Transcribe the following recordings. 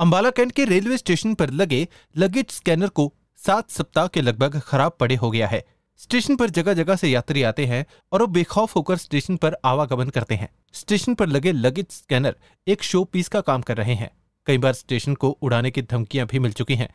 Ambala cantt के railway station पर लगे लगेज स्कैनर को सात सप्ताह के लगभग खराब पड़े हो गया है स्टेशन पर जगह जगह से यात्री आते हैं और वो बेखौफ होकर स्टेशन पर आवागमन करते हैं स्टेशन पर लगे लगेज स्कैनर एक शो पीस का काम कर रहे हैं कई बार स्टेशन को उड़ाने की धमकियां भी मिल चुकी हैं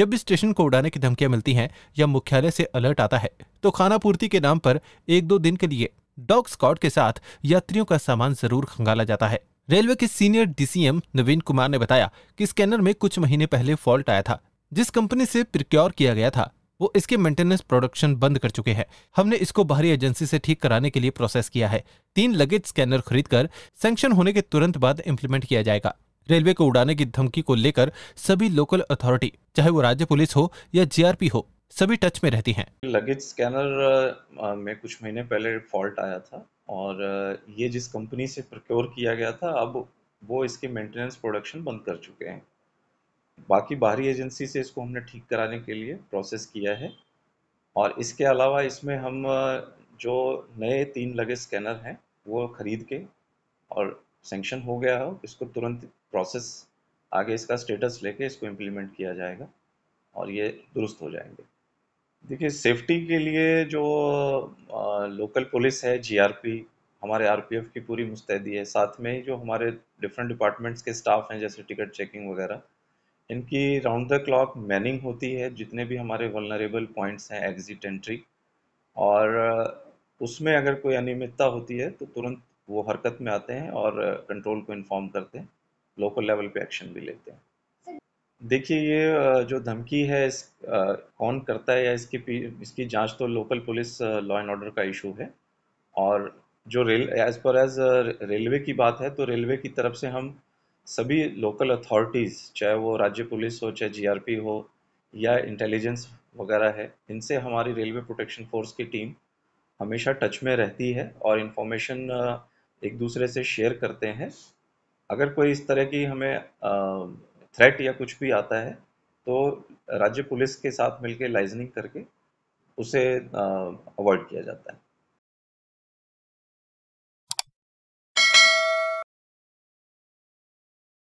जब भी स्टेशन को उड़ाने की धमकियां मिलती हैं या मुख्यालय से अलर्ट आता है तो खाना पूर्ति के नाम पर एक दो दिन के लिए डॉग स्कॉट के साथ यात्रियों का सामान जरूर खंगाला जाता है रेलवे के सीनियर डीसीएम नवीन कुमार ने बताया कि स्कैनर में कुछ महीने पहले फॉल्ट आया था जिस कंपनी से प्रिक्योर किया गया था वो इसके मेंटेनेंस प्रोडक्शन बंद कर चुके हैं हमने इसको बाहरी एजेंसी से ठीक कराने के लिए प्रोसेस किया है तीन लगेज स्कैनर खरीद कर सेंक्शन होने के तुरंत बाद इम्प्लीमेंट किया जाएगा रेलवे को उड़ाने की धमकी को लेकर सभी लोकल अथॉरिटी चाहे वो राज्य पुलिस हो या जीआरपी हो सभी टच में रहती हैं। लगेज स्कैनर में कुछ महीने पहले फॉल्ट आया था और ये जिस कंपनी से प्रक्योर किया गया था अब वो इसके मेंटेनेंस प्रोडक्शन बंद कर चुके हैं बाकी बाहरी एजेंसी से इसको हमने ठीक कराने के लिए प्रोसेस किया है और इसके अलावा इसमें हम जो नए तीन लगे स्कैनर हैं वो ख़रीद के और सेंक्शन हो गया हो इसको तुरंत प्रोसेस आगे इसका स्टेटस लेके इसको इम्प्लीमेंट किया जाएगा और ये दुरुस्त हो जाएंगे देखिए सेफ्टी के लिए जो आ, लोकल पुलिस है जीआरपी, हमारे आरपीएफ की पूरी मुस्तैदी है। साथ में ही जो हमारे डिफरेंट डिपार्टमेंट्स के स्टाफ हैं जैसे टिकट चेकिंग वगैरह, इनकी राउंड द क्लॉक मैनिंग होती है जितने भी हमारे वनरेबल पॉइंट्स हैं एग्ज़िट, एंट्री और उसमें अगर कोई अनियमितता होती है तो तुरंत वो हरकत में आते हैं और कंट्रोल को इन्फॉर्म करते हैं। लोकल लेवल पे एक्शन भी लेते हैं। देखिए ये जो धमकी है इस कौन करता है या इसकी इसकी जांच तो local police law and order का इशू है और जो rail as per as railway की बात है तो रेलवे की तरफ से हम सभी लोकल अथॉरिटीज़ चाहे वो राज्य पुलिस हो चाहे जीआरपी हो या इंटेलिजेंस वगैरह है इनसे हमारी रेलवे प्रोटेक्शन फोर्स की टीम हमेशा टच में रहती है और इन्फॉर्मेशन एक दूसरे से शेयर करते हैं अगर कोई इस तरह की हमें थ्रेट या कुछ भी आता है तो राज्य पुलिस के साथ मिलकर लाइजनिंग करके उसे अवॉइड किया जाता है